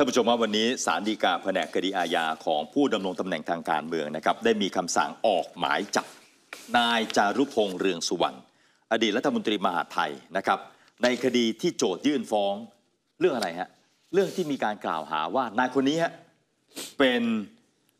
ท่านผู้ชมว่าวันนี้สารดีกาแผนกคดีอาญาของผู้ดำรงตำแหน่งทางการเมืองนะครับ ได้มีคำสั่งออกหมายจับนายจารุพงษ์เรืองสุวรรณอดีตรัฐมนตรีมหาไทยนะครับ ในคดีที่โจทยื่นฟ้องเรื่องอะไรฮะเรื่องที่มีการกล่าวหาว่านายคนนี้ฮะเป็น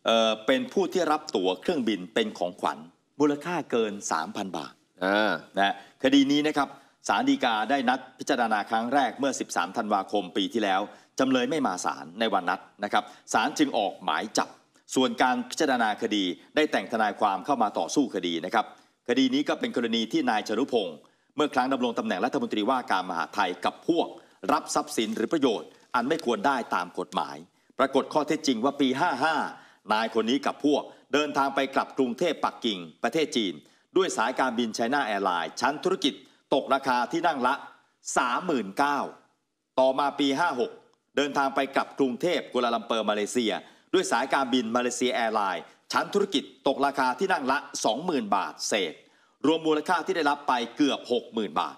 เอ่อเป็นผู้ที่รับตั๋วเครื่องบินเป็นของขวัญมูลค่าเกิน3,000บาทอ่านะคดีนี้นะครับสารดีกาได้นัดพิจารณาครั้งแรกเมื่อ 13 ธันวาคมปีที่แล้วจำเลยไม่มาศาลในวันนัดนะครับศาลจึงออกหมายจับ ส่วนการพิจารณาคดีได้แต่งทนายความเข้ามาต่อสู้คดีนะครับคดีนี้ก็เป็นกรณีที่นายชรุพงศ์เมื่อครั้งดำรงตำแหน่งรัฐมนตรีว่าการมหาไทยกับพวก รับทรัพย์สินหรือประโยชน์ อันไม่ควรได้ตามกฎหมายปรากฏข้อเท็จจริงว่าปี55นายคนนี้กับพวกเดินทางไปกลับกรุงเทพปักกิ่งประเทศจีน ด้วยสายการบินไชน่าแอร์ไลน์ชั้นธุรกิจตกราคาที่นั่งละ 39,000ต่อมาปี56เดินทางไปกลับกรุงเทพกุลาลัมเปอร์มาเลเซีย ด้วยสายการบินมาเลเซียแอร์ไลน์ชั้นธุรกิจตกราคาที่นั่งละ 20,000 บาท เศษ รวมมูลค่าที่ได้รับไปเกือบ 60,000 บาท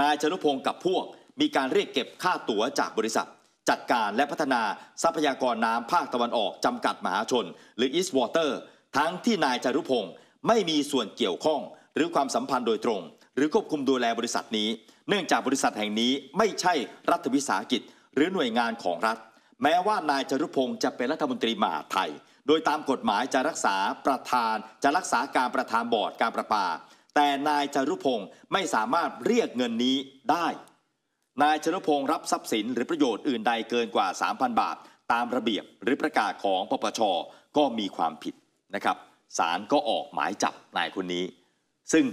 นายชนุพงศ์กับพวกมีการเรียกเก็บค่าตั๋วจากบริษัท จัดการและพัฒนาทรัพยากรน้ำภาคตะวันออกจำกัดมหาชน หรือ East Water ทั้งที่นายจารุพงศ์ไม่มีส่วนเกี่ยวข้องหรือความสัมพันธ์โดยตรงหรือควบคุมดูแลบริษัทนี้ เนื่องจากบริษัทแห่งนี้ ไม่ใช่รัฐวิสาหกิจ หรือหน่วยงานของรัฐ แม้ว่านายจรุพงศ์จะเป็นรัฐมนตรีมหาไทย โดยตามกฎหมายจะรักษาประธาน จะรักษาการประธานบอร์ดการประปา แต่นายจรุพงศ์ไม่สามารถเรียกเงินนี้ได้ นายจรุพงศ์รับทรัพย์สินหรือประโยชน์อื่นใดเกินกว่า 3,000 บาท ตามระเบียบหรือประกาศของปปชก็มีความผิดนะครับ ศาลก็ออกหมายจับนายคนนี้ ซึ่ง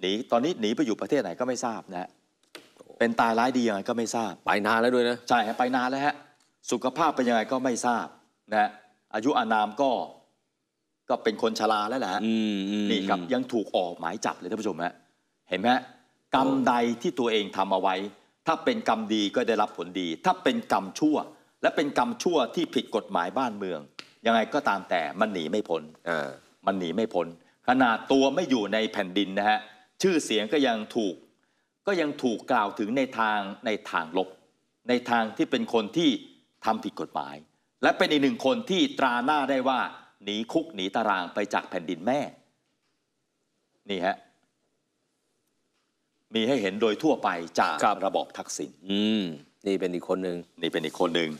หนีตอนนี้หนีไปอยู่ประเทศไหนก็ไม่ทราบนะ เป็นตายร้ายดียังไงก็ไม่ทราบไปนานแล้วด้วยนะใช่ฮะไปนานแล้วฮะสุขภาพเป็นยังไงก็ไม่ทราบนะอายุอานามก็ก็เป็นคนชราแล้วแหละนี่กับยังถูกออกหมายจับเลยท่านผู้ชมฮะเห็นไหมกรรมใดที่ตัวเองทำเอาไว้ ถ้าเป็นกรรมดีก็ได้รับผลดี ถ้าเป็นกรรมชั่ว และเป็นกรรมชั่วที่ผิดกฎหมายบ้านเมือง ยังไงก็ตามแต่มันหนีไม่พ้นมันหนีไม่พ้นขนาดตัวไม่อยู่ในแผ่นดินนะฮะชื่อเสียงก็ยังถูกก็ยังถูกกล่าวถึงในทางในทางลบ ในทางที่เป็นคนที่ทำผิดกฎหมาย และเป็นอีกหนึ่งคนที่ตราหน้าได้ว่าหนีคุกหนีตารางไปจากแผ่นดินแม่ นี่ฮะมีให้เห็นโดยทั่วไปจากรระบบทักษิณนี่เป็นอีกคนหนึ่งนี่เป็นอีกคนหนึ่ง